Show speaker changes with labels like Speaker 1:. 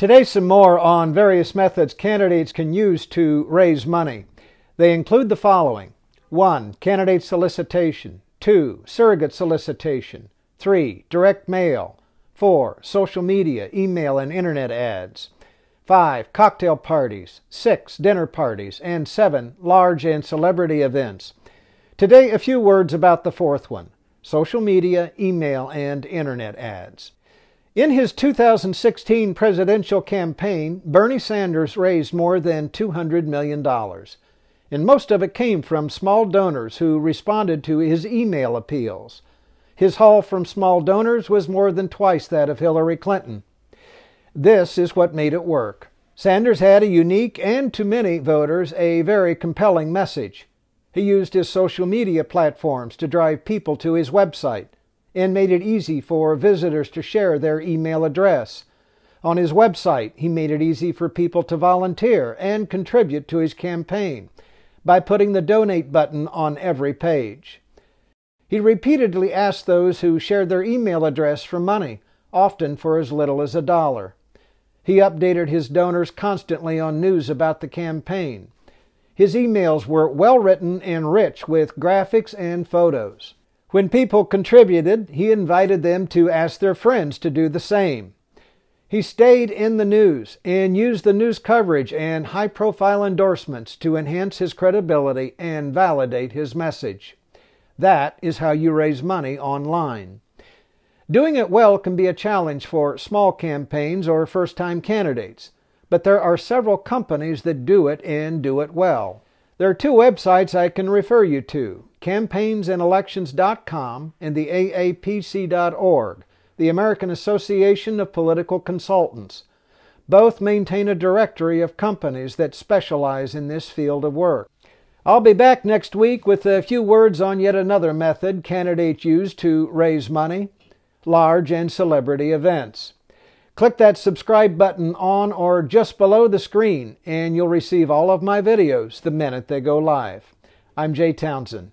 Speaker 1: Today, some more on various methods candidates can use to raise money. They include the following 1. Candidate solicitation, 2. Surrogate solicitation, 3. Direct mail, 4. Social media, email, and internet ads, 5. Cocktail parties, 6. Dinner parties, and 7. Large and celebrity events. Today, a few words about the fourth one social media, email, and internet ads. In his 2016 presidential campaign, Bernie Sanders raised more than $200 million, and most of it came from small donors who responded to his email appeals. His haul from small donors was more than twice that of Hillary Clinton. This is what made it work. Sanders had a unique and, to many voters, a very compelling message. He used his social media platforms to drive people to his website and made it easy for visitors to share their email address. On his website, he made it easy for people to volunteer and contribute to his campaign by putting the donate button on every page. He repeatedly asked those who shared their email address for money, often for as little as a dollar. He updated his donors constantly on news about the campaign. His emails were well written and rich with graphics and photos. When people contributed, he invited them to ask their friends to do the same. He stayed in the news and used the news coverage and high profile endorsements to enhance his credibility and validate his message. That is how you raise money online. Doing it well can be a challenge for small campaigns or first time candidates, but there are several companies that do it and do it well. There are two websites I can refer you to campaignsandelections.com, and the AAPC.org, the American Association of Political Consultants. Both maintain a directory of companies that specialize in this field of work. I'll be back next week with a few words on yet another method candidates use to raise money large and celebrity events. Click that subscribe button on or just below the screen, and you'll receive all of my videos the minute they go live. I'm Jay Townsend.